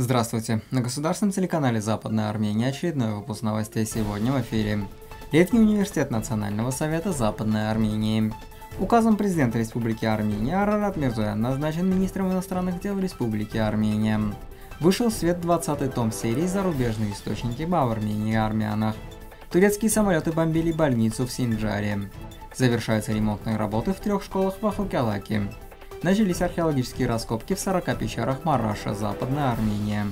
Здравствуйте! На государственном телеканале «Западная Армения» очередной выпуск новостей сегодня в эфире. Летний университет Национального совета Западной Армении. Указом президента Республики Армения Арарат Мирзоян назначен министром иностранных дел Республики Армения. Вышел в свет 20-й том серии «Зарубежные источники об Армении и армянах». Турецкие самолеты бомбили больницу в Синджаре. Завершаются ремонтные работы в трех школах в Ахукалаке начались археологические раскопки в 40 пещерах Мараша, Западная Армения.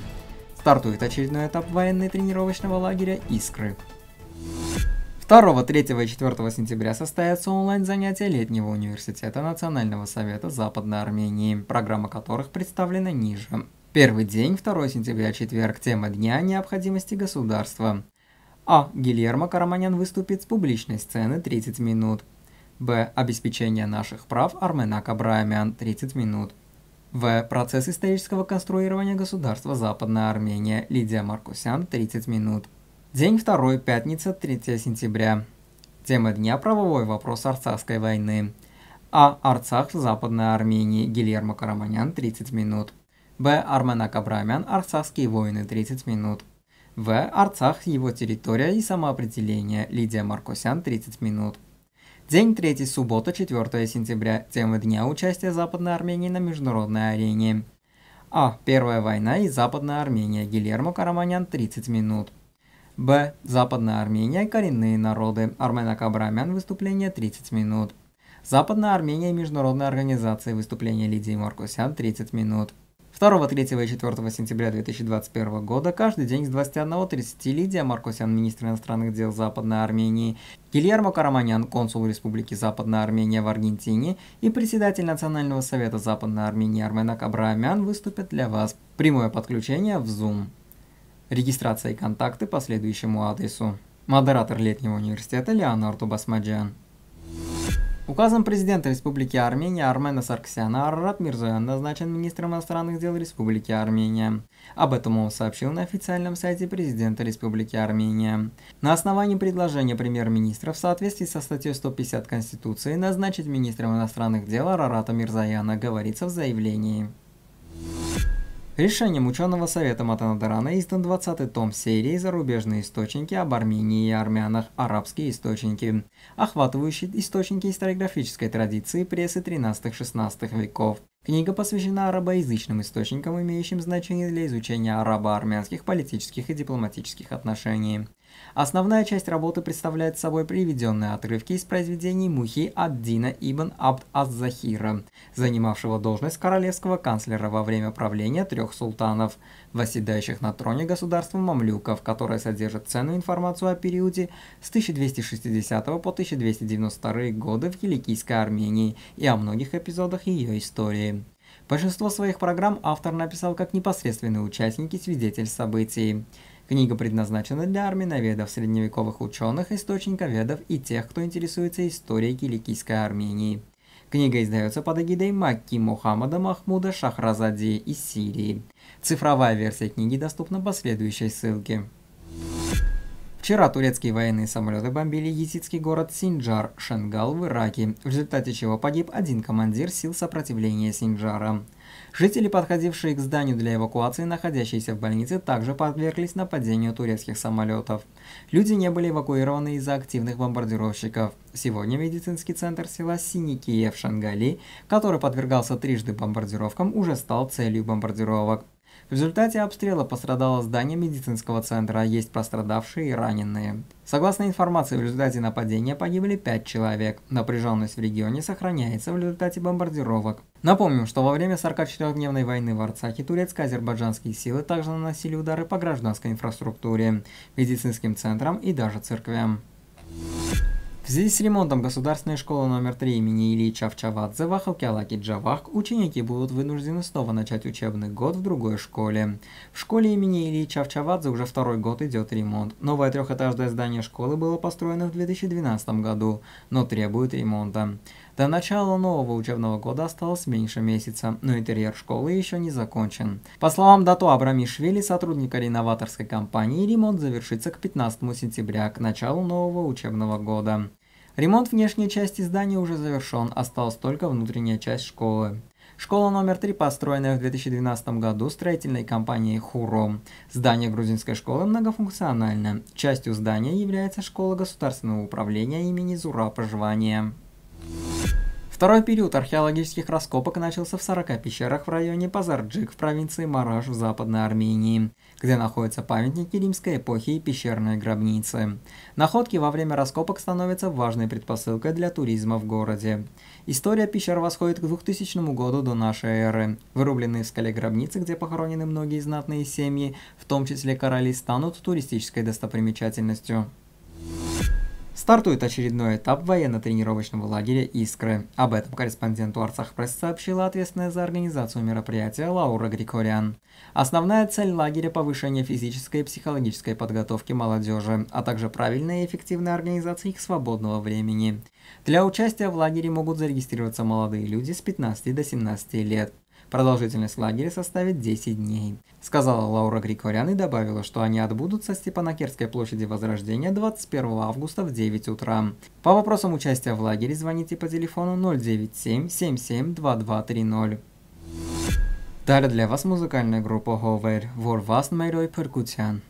Стартует очередной этап военной тренировочного лагеря «Искры». 2, 3 и 4 сентября состоятся онлайн-занятия летнего университета Национального совета Западной Армении, программа которых представлена ниже. Первый день, 2 сентября, четверг, тема дня «Необходимости государства». А. Гильермо Караманян выступит с публичной сцены 30 минут. Б. Обеспечение наших прав Арменак Абраамян 30 минут. В. Процесс исторического конструирования государства Западная Армения Лидия Маркусян 30 минут. День второй, пятница, 3 сентября. Тема дня – правовой вопрос Арцахской войны. А. Арцах Западной Армении Гильермо Караманян 30 минут. Б. Арменак Абрамян Арцахские войны 30 минут. В. Арцах, его территория и самоопределение. Лидия Маркосян 30 минут. День 3, суббота, 4 сентября. Тема дня – участие Западной Армении на международной арене. А. Первая война и Западная Армения. Гильермо Караманян, 30 минут. Б. Западная Армения и коренные народы. Армена Кабрамян, выступление 30 минут. Западная Армения и международные организации. Выступление Лидии Маркусян, 30 минут. 2, 3 и 4 сентября 2021 года каждый день с 21.30 Лидия Маркосян, министр иностранных дел Западной Армении, Гильермо Караманян, консул Республики Западная Армения в Аргентине и председатель Национального совета Западной Армении Арменак Абраамян выступят для вас. Прямое подключение в Zoom. Регистрация и контакты по следующему адресу. Модератор летнего университета Леонардо Басмаджиан. Указом президента Республики Армения Армена Сарксяна Арарат Мирзоян назначен министром иностранных дел Республики Армения. Об этом он сообщил на официальном сайте президента Республики Армения. На основании предложения премьер-министра в соответствии со статьей 150 Конституции назначить министром иностранных дел Арарата Мирзояна говорится в заявлении. Решением ученого совета Матанадарана издан 20 том серии «Зарубежные источники об Армении и армянах. Арабские источники», охватывающие источники историографической традиции прессы 13-16 веков. Книга посвящена арабоязычным источникам, имеющим значение для изучения арабо-армянских политических и дипломатических отношений. Основная часть работы представляет собой приведенные отрывки из произведений Мухи Аддина ибн Абд Аз-Захира, занимавшего должность королевского канцлера во время правления трех султанов, восседающих на троне государства мамлюков, которое содержит ценную информацию о периоде с 1260 по 1292 годы в Киликийской Армении и о многих эпизодах ее истории. Большинство своих программ автор написал как непосредственные участники свидетель событий. Книга предназначена для арминоведов, средневековых ученых, источниковедов и тех, кто интересуется историей Киликийской Армении. Книга издается под эгидой Макки Мухаммада Махмуда Шахразади из Сирии. Цифровая версия книги доступна по следующей ссылке. Вчера турецкие военные самолеты бомбили езидский город Синджар, Шенгал в Ираке, в результате чего погиб один командир сил сопротивления Синджара. Жители, подходившие к зданию для эвакуации, находящиеся в больнице, также подверглись нападению турецких самолетов. Люди не были эвакуированы из-за активных бомбардировщиков. Сегодня медицинский центр села Синикиев Шангали, который подвергался трижды бомбардировкам, уже стал целью бомбардировок. В результате обстрела пострадало здание медицинского центра, есть пострадавшие и раненые. Согласно информации, в результате нападения погибли 5 человек. Напряженность в регионе сохраняется в результате бомбардировок. Напомним, что во время 44-дневной войны в Арцахе турецко-азербайджанские силы также наносили удары по гражданской инфраструктуре, медицинским центрам и даже церквям. В связи с ремонтом государственной школы номер 3 имени Ильи Чавчавадзе в Ахалкялаке Джавах ученики будут вынуждены снова начать учебный год в другой школе. В школе имени Ильи Чавчавадзе уже второй год идет ремонт. Новое трехэтажное здание школы было построено в 2012 году, но требует ремонта. До начала нового учебного года осталось меньше месяца, но интерьер школы еще не закончен. По словам Дату Абрамишвили, сотрудника реноваторской компании, ремонт завершится к 15 сентября, к началу нового учебного года. Ремонт внешней части здания уже завершен, осталась только внутренняя часть школы. Школа номер 3, построенная в 2012 году строительной компанией «Хуро». Здание грузинской школы многофункционально. Частью здания является школа государственного управления имени Зура Проживания. Второй период археологических раскопок начался в 40 пещерах в районе Пазарджик в провинции Мараш в Западной Армении, где находятся памятники римской эпохи и пещерные гробницы. Находки во время раскопок становятся важной предпосылкой для туризма в городе. История пещер восходит к 2000 году до нашей эры. Вырубленные в скале гробницы, где похоронены многие знатные семьи, в том числе короли, станут туристической достопримечательностью. Стартует очередной этап военно-тренировочного лагеря «Искры». Об этом корреспонденту Арцах Пресс сообщила ответственная за организацию мероприятия Лаура Григориан. Основная цель лагеря – повышение физической и психологической подготовки молодежи, а также правильная и эффективная организация их свободного времени. Для участия в лагере могут зарегистрироваться молодые люди с 15 до 17 лет. Продолжительность лагеря составит 10 дней. Сказала Лаура Григорян и добавила, что они отбудут со Степанакерской площади Возрождения 21 августа в 9 утра. По вопросам участия в лагере звоните по телефону 097 77 2230. Далее для вас музыкальная группа Hover, «Вор вас мэрой Перкутян».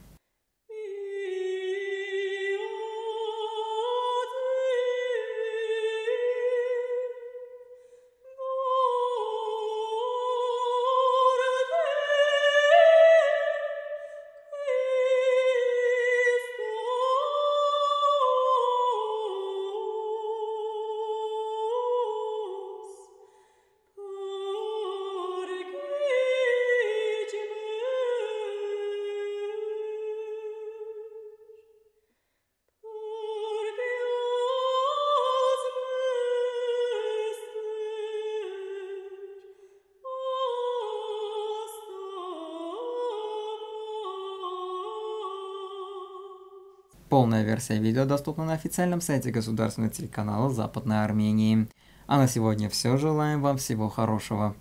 Полная версия видео доступна на официальном сайте государственного телеканала Западной Армении. А на сегодня все. Желаем вам всего хорошего.